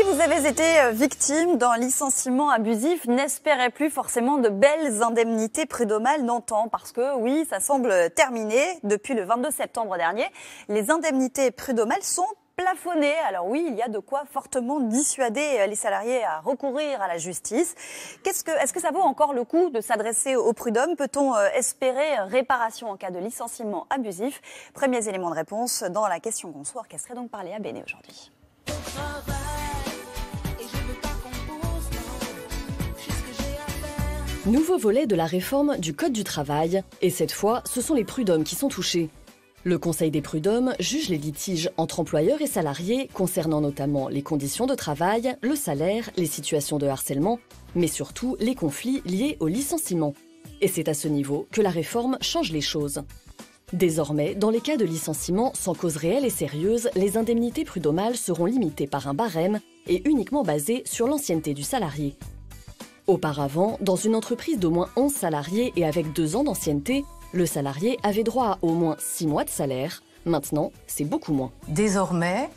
Si vous avez été euh, victime d'un licenciement abusif, n'espérez plus forcément de belles indemnités prud'homales d'antan, parce que oui, ça semble euh, terminé. Depuis le 22 septembre dernier, les indemnités prud'homales sont plafonnées. Alors oui, il y a de quoi fortement dissuader euh, les salariés à recourir à la justice. Qu'est-ce que, est-ce que ça vaut encore le coup de s'adresser au prud'homme Peut-on espérer réparation en cas de licenciement abusif Premiers éléments de réponse dans la question qu'on soit orchestrée donc parlé à Béné aujourd'hui. Nouveau volet de la réforme du Code du travail, et cette fois, ce sont les prud'hommes qui sont touchés. Le Conseil des prud'hommes juge les litiges entre employeurs et salariés concernant notamment les conditions de travail, le salaire, les situations de harcèlement, mais surtout les conflits liés au licenciement. Et c'est à ce niveau que la réforme change les choses. Désormais, dans les cas de licenciement sans cause réelle et sérieuse, les indemnités prud'homales seront limitées par un barème et uniquement basées sur l'ancienneté du salarié. Auparavant, dans une entreprise d'au moins 11 salariés et avec 2 ans d'ancienneté, le salarié avait droit à au moins 6 mois de salaire. Maintenant, c'est beaucoup moins. Désormais,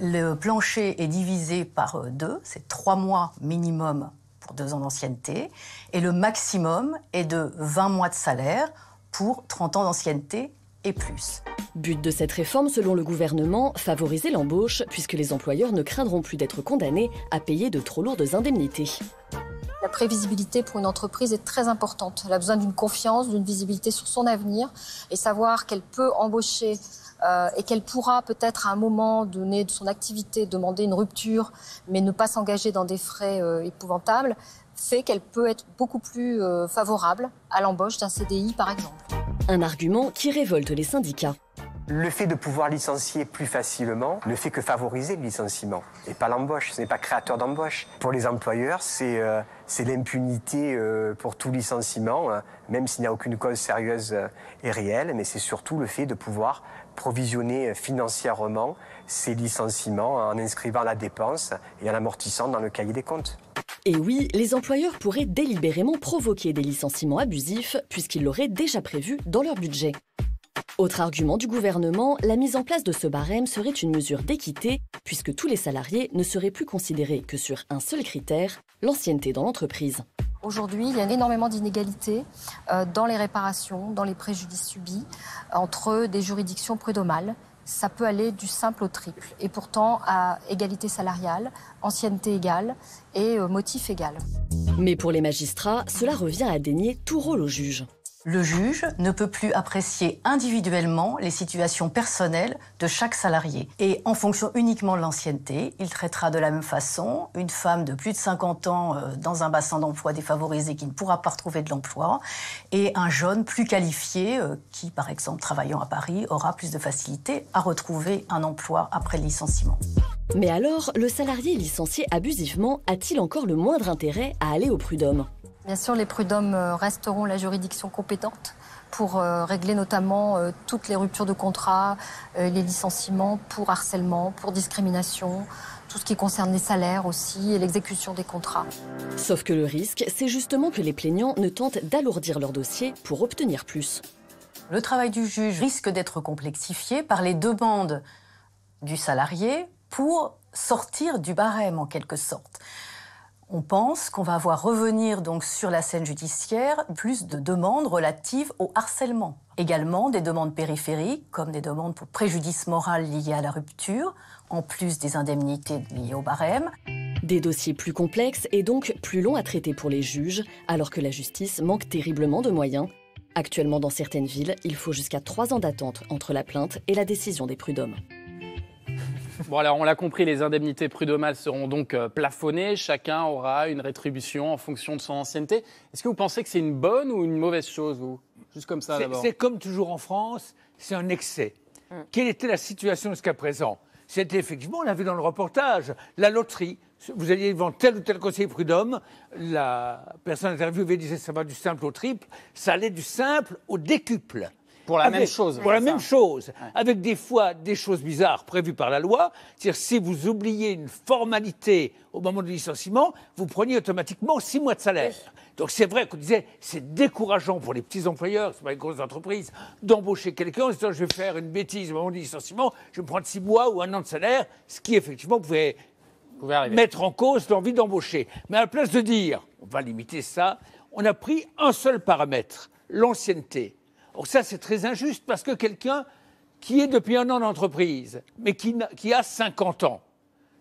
le plancher est divisé par 2, euh, c'est 3 mois minimum pour 2 ans d'ancienneté, et le maximum est de 20 mois de salaire pour 30 ans d'ancienneté et plus. But de cette réforme, selon le gouvernement, favoriser l'embauche, puisque les employeurs ne craindront plus d'être condamnés à payer de trop lourdes indemnités. La prévisibilité pour une entreprise est très importante. Elle a besoin d'une confiance, d'une visibilité sur son avenir et savoir qu'elle peut embaucher euh, et qu'elle pourra peut-être à un moment donné de son activité demander une rupture, mais ne pas s'engager dans des frais euh, épouvantables, fait qu'elle peut être beaucoup plus euh, favorable à l'embauche d'un CDI, par exemple. Un argument qui révolte les syndicats. Le fait de pouvoir licencier plus facilement ne fait que favoriser le licenciement et pas l'embauche. Ce n'est pas créateur d'embauche. Pour les employeurs, c'est euh, l'impunité euh, pour tout licenciement, hein, même s'il n'y a aucune cause sérieuse euh, et réelle, mais c'est surtout le fait de pouvoir provisionner financièrement ces licenciements en inscrivant la dépense et en amortissant dans le cahier des comptes. Et oui, les employeurs pourraient délibérément provoquer des licenciements abusifs puisqu'ils l'auraient déjà prévu dans leur budget. Autre argument du gouvernement, la mise en place de ce barème serait une mesure d'équité, puisque tous les salariés ne seraient plus considérés que sur un seul critère, l'ancienneté dans l'entreprise. Aujourd'hui, il y a énormément d'inégalités euh, dans les réparations, dans les préjudices subis, entre des juridictions prud'homales. Ça peut aller du simple au triple, et pourtant à égalité salariale, ancienneté égale et euh, motif égal. Mais pour les magistrats, cela revient à dénier tout rôle au juge. Le juge ne peut plus apprécier individuellement les situations personnelles de chaque salarié. Et en fonction uniquement de l'ancienneté, il traitera de la même façon une femme de plus de 50 ans euh, dans un bassin d'emploi défavorisé qui ne pourra pas retrouver de l'emploi et un jeune plus qualifié euh, qui, par exemple, travaillant à Paris, aura plus de facilité à retrouver un emploi après le licenciement. Mais alors, le salarié licencié abusivement a-t-il encore le moindre intérêt à aller au prud'homme Bien sûr, les prud'hommes euh, resteront la juridiction compétente pour euh, régler notamment euh, toutes les ruptures de contrat, les licenciements pour harcèlement, pour discrimination, tout ce qui concerne les salaires aussi et l'exécution des contrats. Sauf que le risque, c'est justement que les plaignants ne tentent d'alourdir leur dossier pour obtenir plus. Le travail du juge risque d'être complexifié par les demandes du salarié pour sortir du barème en quelque sorte. On pense qu'on va voir revenir donc sur la scène judiciaire plus de demandes relatives au harcèlement. Également des demandes périphériques, comme des demandes pour préjudice moral lié à la rupture, en plus des indemnités liées au barème. Des dossiers plus complexes et donc plus longs à traiter pour les juges, alors que la justice manque terriblement de moyens. Actuellement, dans certaines villes, il faut jusqu'à trois ans d'attente entre la plainte et la décision des prud'hommes. Bon, alors on l'a compris, les indemnités prud'homales seront donc euh, plafonnées. Chacun aura une rétribution en fonction de son ancienneté. Est-ce que vous pensez que c'est une bonne ou une mauvaise chose, vous Juste comme ça, d'abord. C'est comme toujours en France, c'est un excès. Mm. Quelle était la situation jusqu'à présent C'était effectivement, on l'a vu dans le reportage, la loterie. Vous alliez devant tel ou tel conseiller prud'homme, la personne interviewée disait ça va du simple au triple, ça allait du simple au décuple. Pour la même chose. Pour la même chose, avec des fois des choses bizarres prévues par la loi. C'est-à-dire, si vous oubliez une formalité au moment du licenciement, vous preniez automatiquement six mois de salaire. Donc c'est vrai qu'on disait, c'est décourageant pour les petits employeurs, c'est pas les grosses entreprises, d'embaucher quelqu'un en disant, je vais faire une bêtise au moment du licenciement, je vais me prendre six mois ou un an de salaire, ce qui effectivement pouvait mettre en cause l'envie d'embaucher. Mais à la place de dire, on va limiter ça, on a pris un seul paramètre, l'ancienneté. Oh, ça, c'est très injuste parce que quelqu'un qui est depuis un an d'entreprise, mais qui, a 50 ans,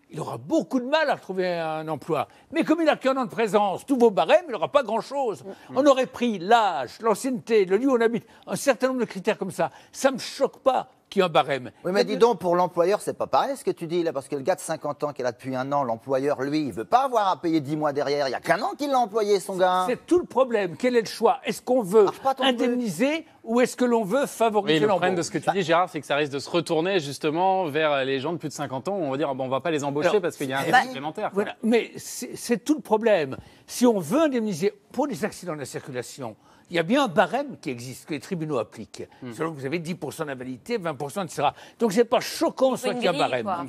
il aura beaucoup de mal à trouver un emploi. Mais comme il n'a qu'un an de présence, tous vos barèmes, il n'aura pas grand-chose. On aurait pris l'âge, l'ancienneté, le lieu où on habite, un certain nombre de critères comme ça. Ça me choque pas qu'il y ait un barème. Oui, mais dis donc, pour l'employeur, c'est pas pareil ce que tu dis là, parce que le gars de 50 ans qui est là depuis un an, l'employeur, lui, il veut pas avoir à payer 10 mois derrière. Il n'y a qu'un an qu'il l'a employé, son gars. C'est tout le problème. Quel est le choix Est-ce qu'on veut indemniser ou est-ce que l'on veut favoriser oui, Le problème de ce que tu dis, Gérard, c'est que ça risque de se retourner justement vers les gens de plus de 50 ans. Où on va dire, ah, bon, on ne va pas les embaucher parce qu'il y a un risque supplémentaire. Mais c'est tout le problème. Si on veut indemniser pour les accidents de la circulation, il y a bien un barème qui existe, que les tribunaux appliquent. Hmm. Selon que vous avez 10% d'invalidité, 20%, etc. Donc, ce n'est pas choquant, soit qu'il y a un barème. Ce,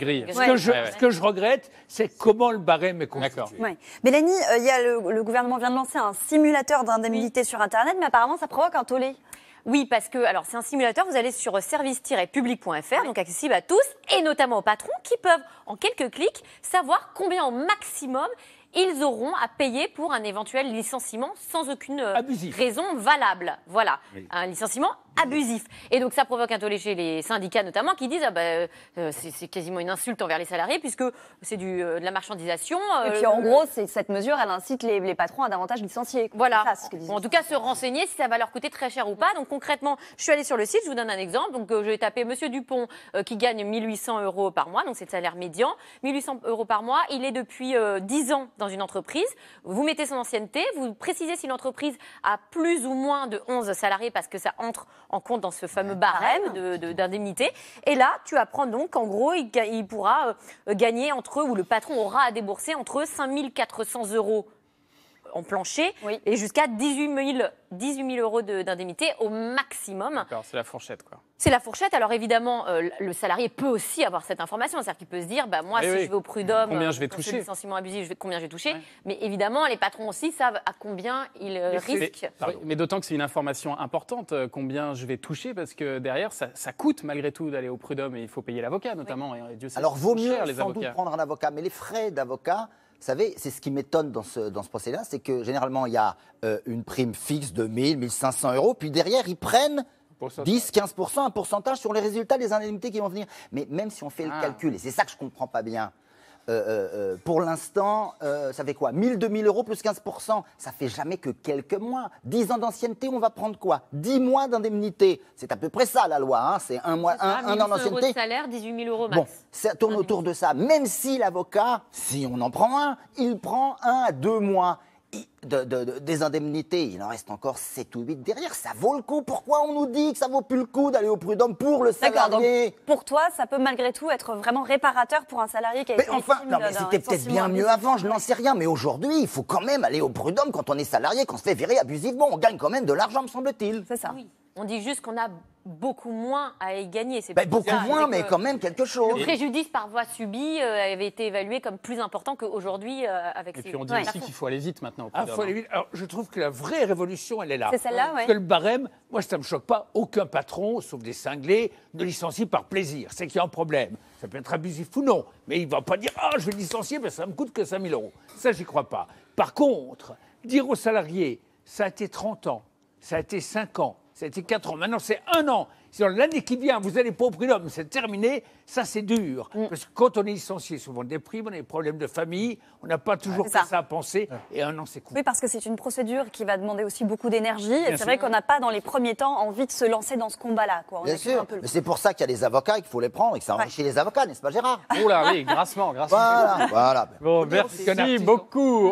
que je, que je, regrette, c'est comment le barème est constitué. Mélanie, euh, il y a le, gouvernement vient de lancer un simulateur d'indemnité sur Internet, mais apparemment, ça provoque un tollé. Oui, parce que alors c'est un simulateur, vous allez sur service-public.fr, donc accessible à tous, et notamment aux patrons, qui peuvent en quelques clics savoir combien au maximum ils auront à payer pour un éventuel licenciement sans aucune euh, raison valable. Voilà, un licenciement abusif. Et donc ça provoque un tollé chez les syndicats notamment qui disent ah bah, euh, euh, c'est quasiment une insulte envers les salariés puisque c'est de la marchandisation. Et puis en gros, cette mesure, elle incite les, patrons à davantage licencier. Voilà. en tout cas, se renseigner si ça va leur coûter très cher ou pas. Donc concrètement, je suis allée sur le site, je vous donne un exemple. Donc je vais taper Monsieur Dupont qui gagne 1800 euros par mois, donc c'est le salaire médian, 1800 euros par mois. Il est depuis 10 ans dans une entreprise, vous mettez son ancienneté, vous précisez si l'entreprise a plus ou moins de 11 salariés parce que ça entre en compte dans ce fameux barème d'indemnité. Et là, tu apprends donc qu'en gros, il, pourra euh, gagner entre eux, ou le patron aura à débourser entre 5400 euros en plancher et jusqu'à 18 000, euros d'indemnité au maximum. C'est la fourchette, quoi. C'est la fourchette. Alors évidemment, euh, le salarié peut aussi avoir cette information. C'est-à-dire qu'il peut se dire, bah, moi, si je vais au prud'homme, combien je vais euh, toucher licenciement abusif, je combien je vais toucher. Mais évidemment, les patrons aussi savent à combien ils euh, risquent. mais d'autant que c'est une information importante, combien je vais toucher, parce que derrière, ça, coûte malgré tout d'aller au prud'homme et il faut payer l'avocat, notamment. Alors vaut mieux prendre un avocat, mais les frais d'avocat vous savez, c'est ce qui m'étonne dans ce, dans ce procès-là, c'est que généralement, il y a euh, une prime fixe de 1000, 1500 euros, puis derrière, ils prennent 10, 15 un pourcentage sur les résultats des indemnités qui vont venir. Mais même si on fait le ah. calcul, et c'est ça que je comprends pas bien, euh, euh, euh, pour l'instant, euh, ça fait quoi 2 000 euros plus 15%, ça fait jamais que quelques mois. 10 ans d'ancienneté, on va prendre quoi 10 mois d'indemnité. C'est à peu près ça la loi, hein. c'est 1 mois, ça, un, un an d'ancienneté. de salaire, 18 000 euros max. Bon, ça tourne autour de ça. Même si l'avocat, si on en prend un, il prend un à deux mois des indemnités, il en reste encore 7 ou 8 derrière. Ça vaut le coup. Pourquoi on nous dit que ça vaut plus le coup d'aller au prud'homme pour le salarié Pour toi, ça peut malgré tout être vraiment réparateur pour un salarié qui a mais été enfin, c'était peut-être bien mieux avant, je n'en sais rien. Mais aujourd'hui, il faut quand même aller au prud'homme quand on est salarié, quand on se fait virer abusivement. On gagne quand même de l'argent, me semble-t-il. C'est ça. On dit juste qu'on a beaucoup moins à y gagner. C'est bah, beaucoup moins, mais quand même quelque chose. Le préjudice par voie subie euh, avait été évalué comme plus important qu'aujourd'hui euh, avec. Et puis on dit aussi qu'il faut aller vite maintenant. Ah, faut aller Alors, je trouve que la vraie révolution, elle est là. C'est celle-là, oui. Que le barème, moi, ça me choque pas. Aucun patron, sauf des cinglés, ne licencie par plaisir. C'est qu'il y a un problème. Ça peut être abusif ou non, mais il va pas dire ah, je vais licencier parce que ça me coûte que 5000 euros. Ça, j'y crois pas. Par contre, dire aux salariés, ça a été 30 ans, ça a été 5 ans c'était 4 ans. Maintenant, c'est un an. dans l'année qui vient, vous allez pas au prud'homme, c'est terminé. Ça, c'est dur. Mm. Parce que quand on est licencié, souvent des on a des problèmes de famille, on n'a pas toujours ça. ça. à penser. Et un an, c'est court. Oui, parce que c'est une procédure qui va demander aussi beaucoup d'énergie. Et c'est vrai qu'on n'a pas, dans les premiers temps, envie de se lancer dans ce combat-là. Bien sûr. Mais c'est pour ça qu'il y a des avocats et qu'il faut les prendre et que ça enrichit les avocats, n'est-ce pas, Gérard Oula, oui, grassement, grassement. Voilà, voilà. Bon, merci beaucoup. Hein.